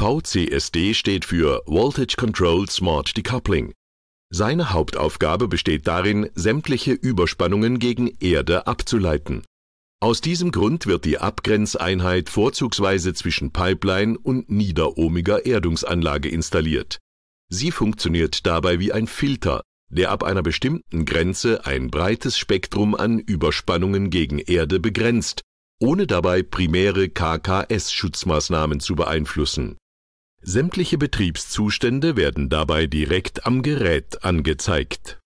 VCSD steht für Voltage Control Smart Decoupling. Seine Hauptaufgabe besteht darin, sämtliche Überspannungen gegen Erde abzuleiten. Aus diesem Grund wird die Abgrenzeinheit vorzugsweise zwischen Pipeline und niederohmiger Erdungsanlage installiert. Sie funktioniert dabei wie ein Filter, der ab einer bestimmten Grenze ein breites Spektrum an Überspannungen gegen Erde begrenzt, ohne dabei primäre KKS-Schutzmaßnahmen zu beeinflussen Sämtliche Betriebszustände werden dabei direkt am Gerät angezeigt